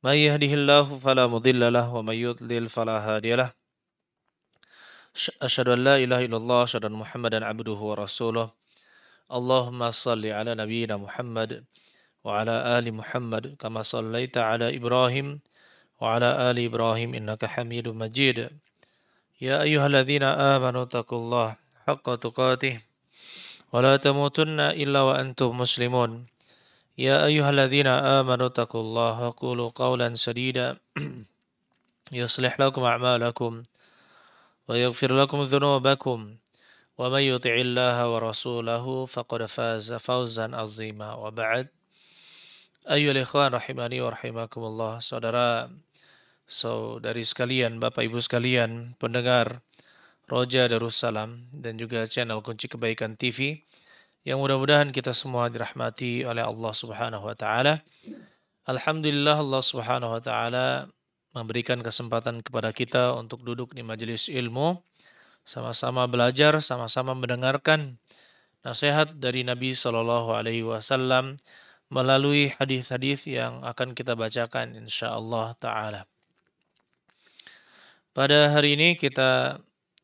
من يهده الله فلا مضل له ومن يضلل فلا هادي له أشهد أن لا إله إلا الله أشهد أن محمدا عبده ورسوله اللهم صل على نبينا محمد وعلى آل محمد كما صليت على إبراهيم وعلى آل إبراهيم إنك حميد مجيد يا أيها الذين آمنوا اتقوا الله حق تقاته ولا تموتن إلا وأنتم مسلمون يا أيها الذين آمنوا اتقوا الله وقولوا قولا سديدا يصلح لكم أعمالكم ويغفر لكم ذنوبكم ومن يطع الله ورسوله فقد فاز فوزا عظيما وبعد أيها الإخوان رحمني ورحمكم الله saudara saudari sekalian Bapak Ibu sekalian pendengar Roja Darussalam dan juga channel Kunci Kebaikan TV yang mudah-mudahan kita semua dirahmati oleh Allah Subhanahu wa taala. Alhamdulillah Allah Subhanahu wa taala memberikan kesempatan kepada kita untuk duduk di majelis ilmu, sama-sama belajar, sama-sama mendengarkan nasihat dari Nabi Shallallahu alaihi wasallam melalui hadis-hadis yang akan kita bacakan insyaallah taala. Pada hari ini kita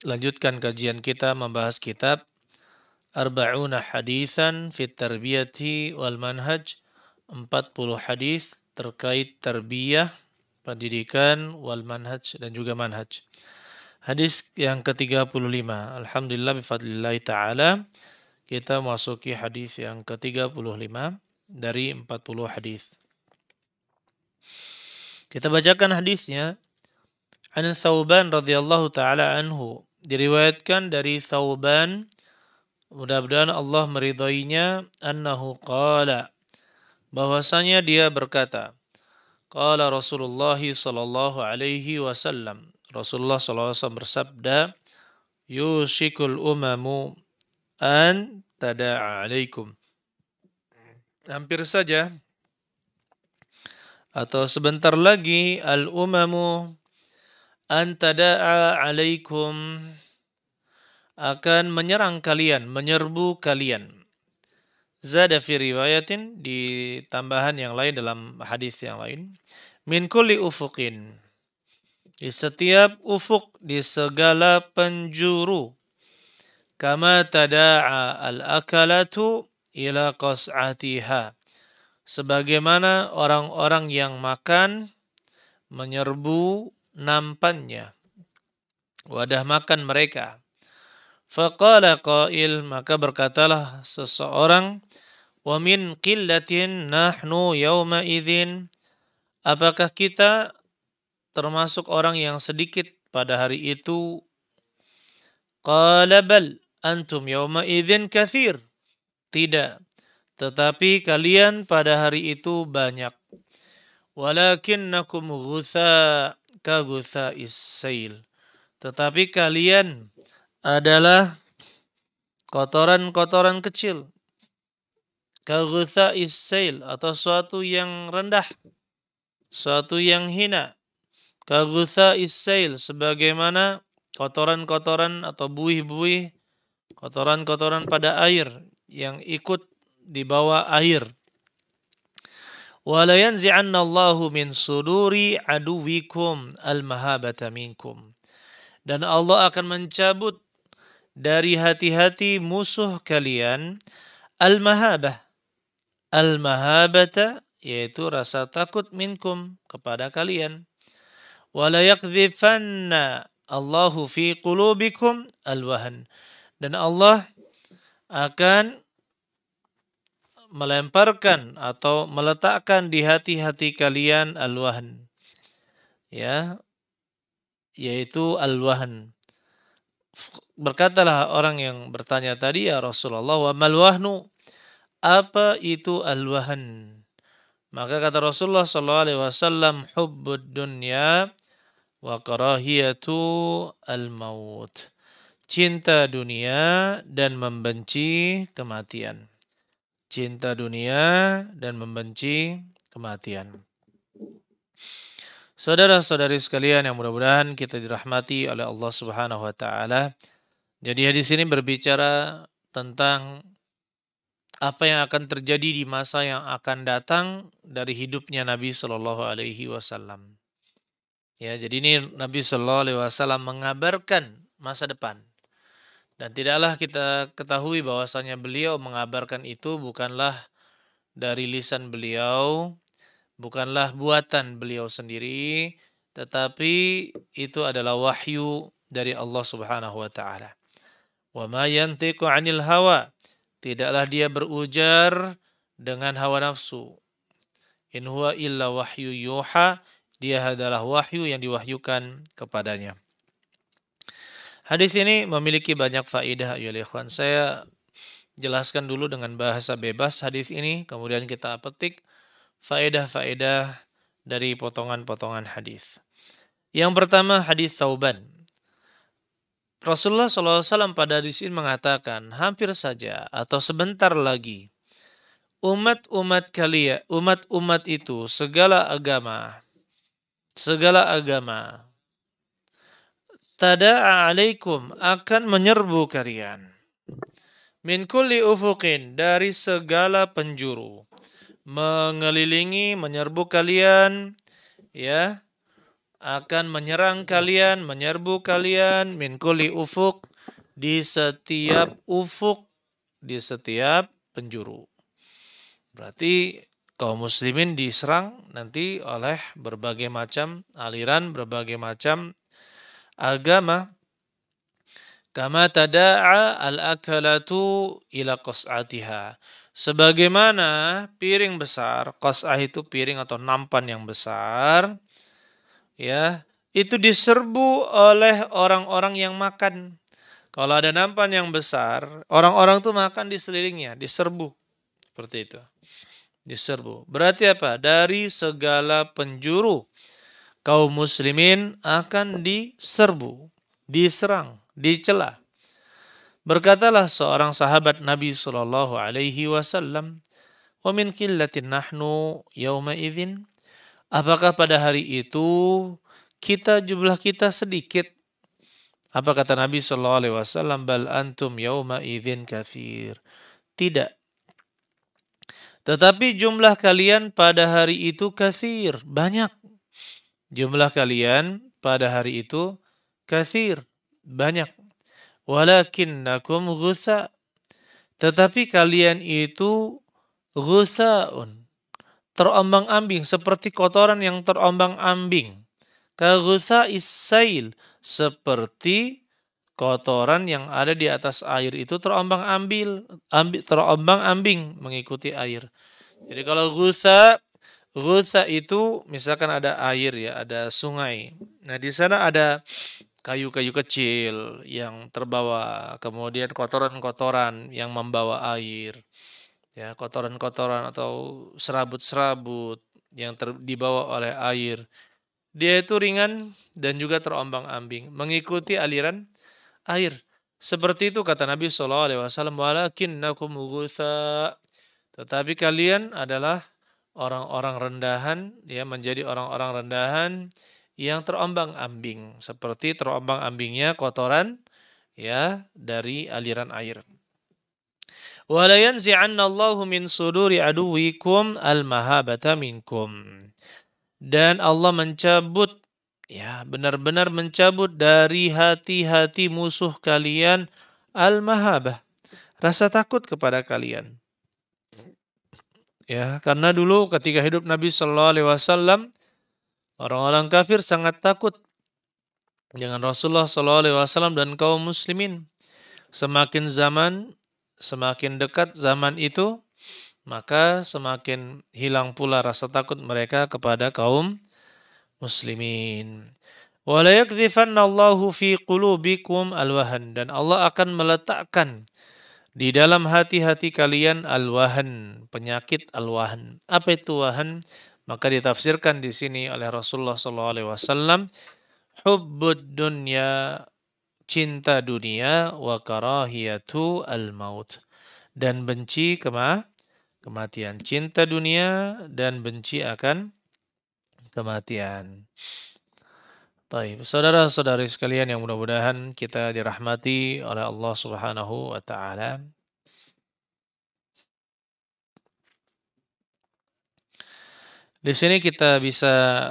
lanjutkan kajian kita membahas kitab arba'una hadisan fit tarbiyati wal manhaj 40 hadis terkait tarbiyah, pendidikan wal manhaj dan juga manhaj. Hadis yang ke-35. Alhamdulillah bifadlillahi taala kita masuki hadis yang ke-35 dari 40 hadis. Kita bacakan hadisnya. An Sauban radhiyallahu taala anhu diriwayatkan dari Sauban Mudah-mudahan Allah meridhoinya annahu qala bahwasanya dia berkata Qala Rasulullah sallallahu alaihi wasallam Rasulullah sallallahu alaihi wasallam bersabda yushikul umamu an tada'a alaikum Hampir saja atau sebentar lagi al umamu an tada'a alaikum akan menyerang kalian, menyerbu kalian. Zada fi riwayatin di tambahan yang lain dalam hadis yang lain. Min kulli ufuqin. Di setiap ufuk, di segala penjuru. Kama tada'a al-akalatu ila qas'atiha. Sebagaimana orang-orang yang makan menyerbu nampannya. Wadah makan mereka Faqala qail maka berkatalah seseorang wa min qillatin nahnu yawma idzin apakah kita termasuk orang yang sedikit pada hari itu qala bal antum yawma idzin kathir tidak tetapi kalian pada hari itu banyak walakinnakum ghutha ka ghutha tetapi kalian adalah kotoran-kotoran kecil. Kagutha isail atau suatu yang rendah, suatu yang hina. Kagutha isail sebagaimana kotoran-kotoran atau buih-buih, kotoran-kotoran pada air yang ikut di bawah air. Walayanzi'anna Allahu min suduri aduwikum al-mahabata Dan Allah akan mencabut dari hati-hati musuh kalian al-mahabah. Al-mahabata yaitu rasa takut minkum kepada kalian. Wala Allahu fi qulubikum al-wahan. Dan Allah akan melemparkan atau meletakkan di hati-hati kalian al-wahan. Ya, yaitu al-wahan berkatalah orang yang bertanya tadi ya Rasulullah wa mal wahnu apa itu al-wahan maka kata Rasulullah sallallahu alaihi wasallam hubbud dunya wa karahiyatu al-maut cinta dunia dan membenci kematian cinta dunia dan membenci kematian Saudara-saudari sekalian yang mudah-mudahan kita dirahmati oleh Allah Subhanahu wa taala. Jadi hadis ini berbicara tentang apa yang akan terjadi di masa yang akan datang dari hidupnya Nabi Shallallahu alaihi wasallam. Ya, jadi ini Nabi Shallallahu alaihi wasallam mengabarkan masa depan. Dan tidaklah kita ketahui bahwasanya beliau mengabarkan itu bukanlah dari lisan beliau bukanlah buatan beliau sendiri, tetapi itu adalah wahyu dari Allah Subhanahu wa taala. Wa ma yantiqu 'anil hawa, tidaklah dia berujar dengan hawa nafsu. In huwa illa wahyu yuha, dia adalah wahyu yang diwahyukan kepadanya. Hadis ini memiliki banyak faidah ya ikhwan. Saya jelaskan dulu dengan bahasa bebas hadis ini, kemudian kita petik faedah-faedah dari potongan-potongan hadis. Yang pertama hadis Sauban. Rasulullah SAW pada ini mengatakan hampir saja atau sebentar lagi umat-umat kalian, umat-umat itu segala agama, segala agama, tada'a alaikum akan menyerbu kalian min kulli ufuqin dari segala penjuru mengelilingi, menyerbu kalian, ya, akan menyerang kalian, menyerbu kalian, min kuli ufuk, di setiap ufuk, di setiap penjuru. Berarti kaum muslimin diserang nanti oleh berbagai macam aliran, berbagai macam agama. Kama tada'a al akhalatu ila qas'atiha Sebagaimana piring besar, kosah itu piring atau nampan yang besar, ya itu diserbu oleh orang-orang yang makan. Kalau ada nampan yang besar, orang-orang tuh makan di sekelilingnya, diserbu seperti itu, diserbu. Berarti apa? Dari segala penjuru kaum muslimin akan diserbu, diserang, dicelah. Berkatalah seorang sahabat Nabi Shallallahu Alaihi Wasallam, "Wamin kilatin nahnu yauma idzin." Apakah pada hari itu kita jumlah kita sedikit? Apa kata Nabi Shallallahu Alaihi Wasallam? Bal antum yauma idin kafir. Tidak. Tetapi jumlah kalian pada hari itu kafir banyak. Jumlah kalian pada hari itu kafir banyak walakinnakum ghusa tetapi kalian itu ghusaun terombang-ambing seperti kotoran yang terombang-ambing kaghusa isail seperti kotoran yang ada di atas air itu terombang ambil ambi, terombang ambing mengikuti air jadi kalau ghusa ghusa itu misalkan ada air ya ada sungai nah di sana ada kayu-kayu kecil yang terbawa, kemudian kotoran-kotoran yang membawa air, ya kotoran-kotoran atau serabut-serabut yang ter, dibawa oleh air. Dia itu ringan dan juga terombang-ambing, mengikuti aliran air. Seperti itu kata Nabi Shallallahu Alaihi Wasallam. Walakinnakum Tetapi kalian adalah orang-orang rendahan, ya menjadi orang-orang rendahan yang terombang-ambing seperti terombang-ambingnya kotoran ya dari aliran air. Walayanzi'annallahu min suduri aduwikum al-mahabata Dan Allah mencabut ya benar-benar mencabut dari hati-hati musuh kalian al-mahabah rasa takut kepada kalian. Ya, karena dulu ketika hidup Nabi Shallallahu alaihi wasallam Orang-orang kafir sangat takut dengan Rasulullah SAW dan kaum muslimin. Semakin zaman, semakin dekat zaman itu, maka semakin hilang pula rasa takut mereka kepada kaum muslimin. Allahu fi qulubikum alwahan. Dan Allah akan meletakkan di dalam hati-hati kalian alwahan, penyakit alwahan. Apa itu wahan? Maka ditafsirkan di sini oleh Rasulullah Sallallahu Alaihi Wasallam, hubud dunya cinta dunia wa karahiyatu al maut dan benci kema kematian cinta dunia dan benci akan kematian. Taib. Saudara-saudari sekalian yang mudah-mudahan kita dirahmati oleh Allah Subhanahu wa taala. Di sini kita bisa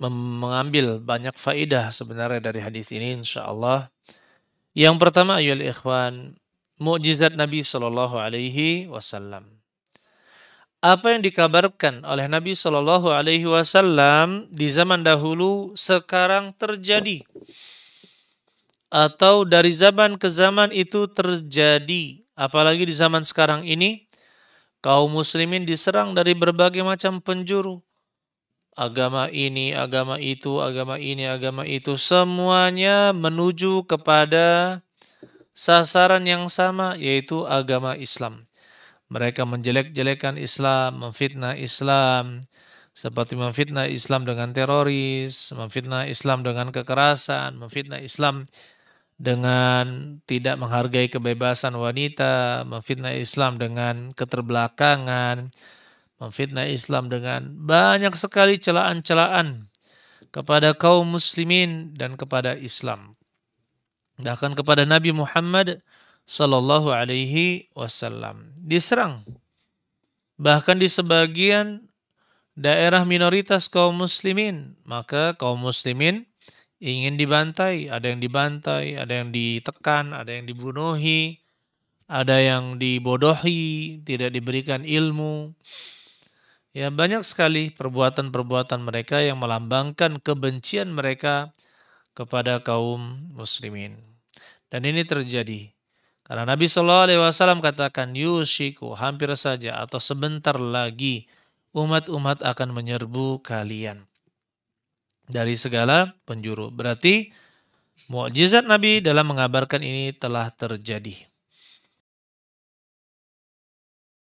mengambil banyak faidah sebenarnya dari hadis ini insya Allah. Yang pertama ayol ikhwan, mukjizat Nabi Shallallahu Alaihi Wasallam. Apa yang dikabarkan oleh Nabi Shallallahu Alaihi Wasallam di zaman dahulu sekarang terjadi atau dari zaman ke zaman itu terjadi, apalagi di zaman sekarang ini Kaum muslimin diserang dari berbagai macam penjuru. Agama ini, agama itu, agama ini, agama itu, semuanya menuju kepada sasaran yang sama, yaitu agama Islam. Mereka menjelek-jelekan Islam, memfitnah Islam, seperti memfitnah Islam dengan teroris, memfitnah Islam dengan kekerasan, memfitnah Islam dengan tidak menghargai kebebasan wanita, memfitnah Islam dengan keterbelakangan, memfitnah Islam dengan banyak sekali celaan-celaan kepada kaum muslimin dan kepada Islam. Bahkan kepada Nabi Muhammad sallallahu alaihi wasallam diserang. Bahkan di sebagian daerah minoritas kaum muslimin, maka kaum muslimin ingin dibantai, ada yang dibantai, ada yang ditekan, ada yang dibunuhi, ada yang dibodohi, tidak diberikan ilmu. Ya, banyak sekali perbuatan-perbuatan mereka yang melambangkan kebencian mereka kepada kaum muslimin. Dan ini terjadi karena Nabi Shallallahu alaihi wasallam katakan "Yusiku hampir saja atau sebentar lagi umat-umat akan menyerbu kalian dari segala penjuru. Berarti mukjizat Nabi dalam mengabarkan ini telah terjadi.